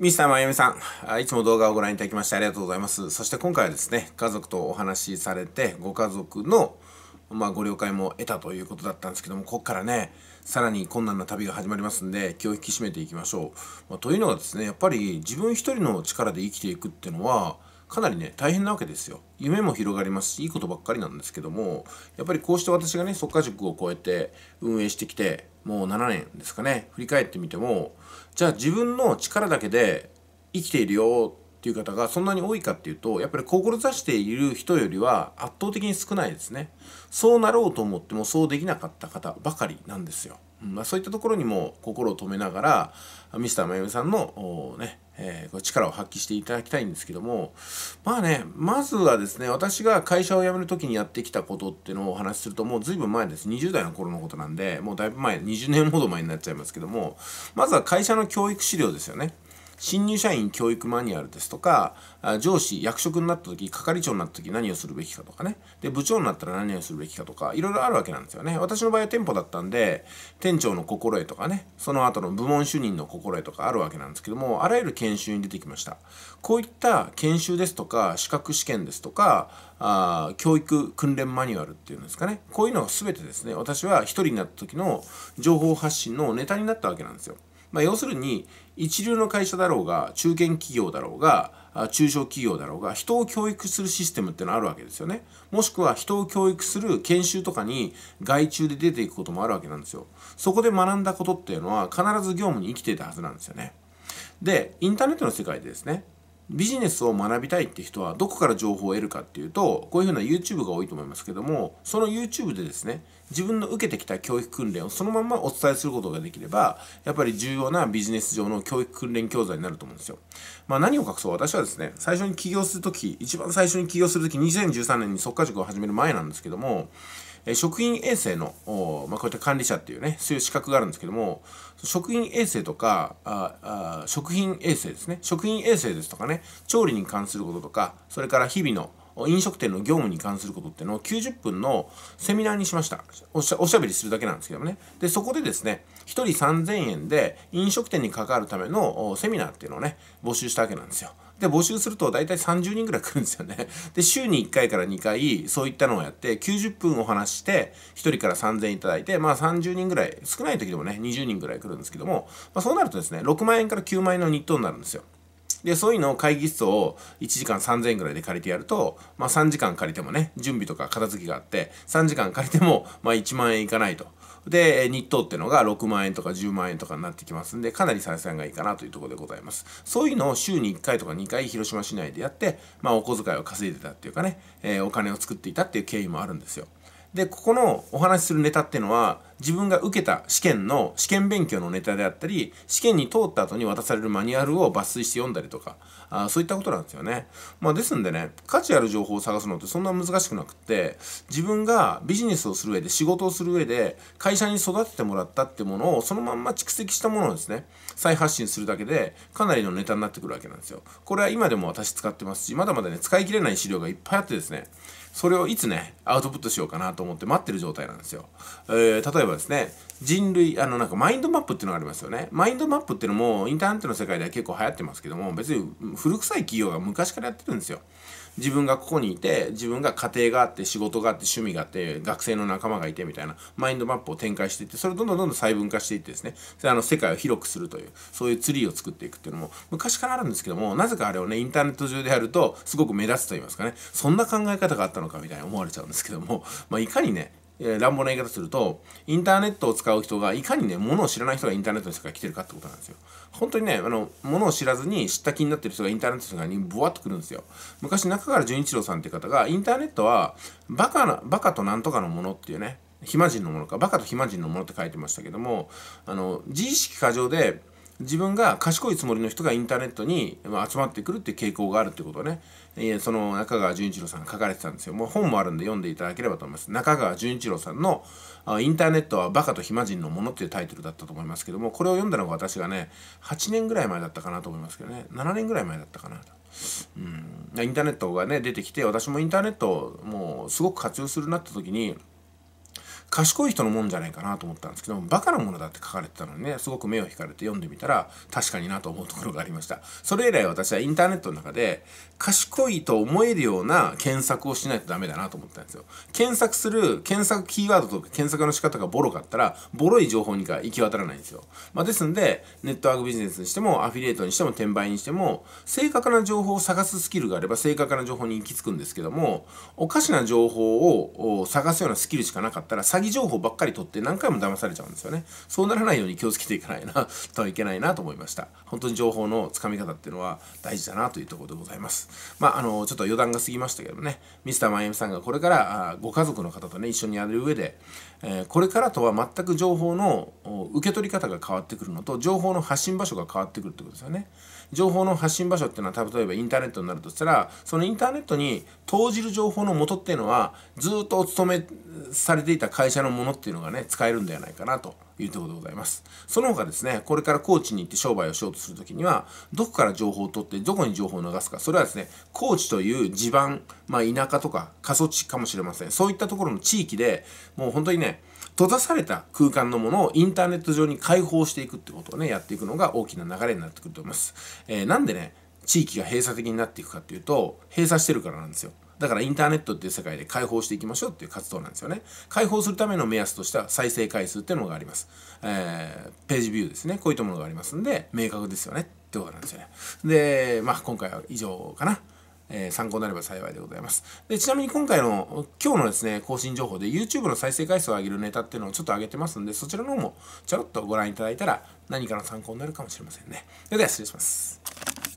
ミスターまゆみさん、いつも動画をご覧いただきましてありがとうございます。そして今回はですね、家族とお話しされて、ご家族の、まあ、ご了解も得たということだったんですけども、ここからね、さらに困難な旅が始まりますんで、気を引き締めていきましょう。まあ、というのはですね、やっぱり自分一人の力で生きていくっていうのは、かなりね大変なわけですよ夢も広がりますしいいことばっかりなんですけどもやっぱりこうして私がね即果塾を超えて運営してきてもう7年ですかね振り返ってみてもじゃあ自分の力だけで生きているよっていう方がそんなに多いかっていうとやっぱり志している人よりは圧倒的に少ないですねそうなろうと思ってもそうできなかった方ばかりなんですよまあ、そういったところにも心を留めながらミスターまゆみさんのね、えー、力を発揮していただきたいんですけどもまあねまずはですね私が会社を辞める時にやってきたことっていうのをお話しするともう随分前です20代の頃のことなんでもうだいぶ前20年ほど前になっちゃいますけどもまずは会社の教育資料ですよね新入社員教育マニュアルですとか上司役職になった時係長になった時何をするべきかとかねで部長になったら何をするべきかとかいろいろあるわけなんですよね私の場合は店舗だったんで店長の心得とかねその後の部門主任の心得とかあるわけなんですけどもあらゆる研修に出てきましたこういった研修ですとか資格試験ですとかあ教育訓練マニュアルっていうんですかねこういうのが全てですね私は一人になった時の情報発信のネタになったわけなんですよまあ、要するに一流の会社だろうが中堅企業だろうが中小企業だろうが人を教育するシステムってのあるわけですよねもしくは人を教育する研修とかに外注で出ていくこともあるわけなんですよそこで学んだことっていうのは必ず業務に生きていたはずなんですよねでインターネットの世界でですねビジネスを学びたいって人はどこから情報を得るかっていうとこういうふうな YouTube が多いと思いますけどもその YouTube でですね自分の受けてきた教育訓練をそのままお伝えすることができればやっぱり重要なビジネス上の教育訓練教材になると思うんですよ。まあ、何を隠そう私はですね最初に起業する時一番最初に起業する時2013年に即可塾を始める前なんですけども職員衛生の、まあ、こういった管理者っていうねそういう資格があるんですけども職員衛生とかああ食品衛生ですね食品衛生ですとかね調理に関することとかそれから日々の飲食店の業務に関することっていうのを90分のセミナーにしましたおしゃべりするだけなんですけどもねでそこでですね1人3000円で飲食店に関わるためのセミナーっていうのをね募集したわけなんですよで募集すると大体30人ぐらい来るんですよねで週に1回から2回そういったのをやって90分お話して1人から3000円いただいてまあ30人ぐらい少ない時でもね20人ぐらい来るんですけども、まあ、そうなるとですね6万円から9万円の日当になるんですよで、そういうのを会議室を1時間3000円ぐらいで借りてやると、まあ3時間借りてもね、準備とか片付けがあって、3時間借りても、まあ1万円いかないと。で、日当ってのが6万円とか10万円とかになってきますんで、かなり採算がいいかなというところでございます。そういうのを週に1回とか2回広島市内でやって、まあお小遣いを稼いでたっていうかね、えー、お金を作っていたっていう経緯もあるんですよ。で、ここのお話しするネタっていうのは、自分が受けた試験の試験勉強のネタであったり、試験に通った後に渡されるマニュアルを抜粋して読んだりとか、あそういったことなんですよね。まあ、ですんでね、価値ある情報を探すのってそんな難しくなくって、自分がビジネスをする上で、仕事をする上で、会社に育ててもらったってものを、そのまんま蓄積したものをですね、再発信するだけで、かなりのネタになってくるわけなんですよ。これは今でも私使ってますし、まだまだね、使い切れない資料がいっぱいあってですね、それをいつね、アウトプットしようかなと思って待ってる状態なんですよ。えー、例えばですね、人類、あの、なんかマインドマップっていうのがありますよね。マインドマップっていうのも、インターネットの世界では結構流行ってますけども、別に古臭い企業が昔からやってるんですよ。自分がここにいて、自分が家庭があって、仕事があって、趣味があって、学生の仲間がいてみたいな、マインドマップを展開していって、それをどんどんどんどん細分化していってですね、あの世界を広くするという、そういうツリーを作っていくっていうのも、昔からあるんですけども、なぜかあれをね、インターネット上でやると、すごく目立つと言いますかね、そんな考え方があったののかみたいに思われちゃうんですけども、まあ、いかにね、えー、乱暴な言い方すると、インターネットを使う人が、いかにね、物を知らない人がインターネットの世界に来てるかってことなんですよ。本当にね、あの、物を知らずに知った気になってる人がインターネットの世界にブワッとくるんですよ。昔、中川純一郎さんっていう方が、インターネットは、バカな、バカとなんとかのものっていうね、暇人のものか、バカと暇人のものって書いてましたけども、あの、自意識過剰で、自分が賢いつもりの人がインターネットに集まってくるっていう傾向があるってことをね、その中川淳一郎さんが書かれてたんですよ。もう本もあるんで読んでいただければと思います。中川淳一郎さんのインターネットはバカと暇人のものっていうタイトルだったと思いますけども、これを読んだのが私がね、8年ぐらい前だったかなと思いますけどね、7年ぐらい前だったかなと。うん、インターネットがね、出てきて、私もインターネットをもうすごく活用するなった時に、賢い人のもんじゃないかなと思ったんですけどバカなものだって書かれてたのにねすごく目を引かれて読んでみたら確かになと思うところがありましたそれ以来私はインターネットの中で賢いと思えるような検索をしないとダメだなと思ったんですよ検索する検索キーワードとか検索の仕方がボロかったらボロい情報にか行き渡らないんですよ、まあ、ですんでネットワークビジネスにしてもアフィリエイトにしても転売にしても正確な情報を探すスキルがあれば正確な情報に行き着くんですけどもおかしな情報を探すようなスキルしかなかったら詐欺詐欺情報ばっかり取って何回も騙されちゃうんですよね。そうならないように気をつけていかないな とはいけないなと思いました。本当に情報のつかみ方っていうのは大事だなというところでございます。まあ、あの、ちょっと余談が過ぎましたけどね、ミスターマイアミさんがこれからあご家族の方とね、一緒にやる上で、えー、これからとは全く情報の受け取り方が変わってくるのと、情報の発信場所が変わってくるってことですよね。情報の発信場所っていうのは例えばインターネットになるとしたらそのインターネットに投じる情報の元っていうのはずっとお勤めされていた会社社のものっていうのがね使えるんではないかなというところでございますその他ですねこれから高知に行って商売をしようとするときにはどこから情報を取ってどこに情報を流すかそれはですね高知という地盤まあ田舎とか過疎地かもしれませんそういったところの地域でもう本当にね閉ざされた空間のものをインターネット上に開放していくってことをねやっていくのが大きな流れになってくると思います、えー、なんでね地域が閉鎖的になっていくかっていうと閉鎖してるからなんですよだからインターネットっていう世界で解放していきましょうっていう活動なんですよね。解放するための目安としては再生回数っていうのがあります。えー、ページビューですね。こういったものがありますんで、明確ですよねってことなんですよね。で、まあ今回は以上かな。えー、参考になれば幸いでございます。で、ちなみに今回の、今日のですね、更新情報で YouTube の再生回数を上げるネタっていうのをちょっと上げてますんで、そちらの方もちょろっとご覧いただいたら何かの参考になるかもしれませんね。それでは失礼します。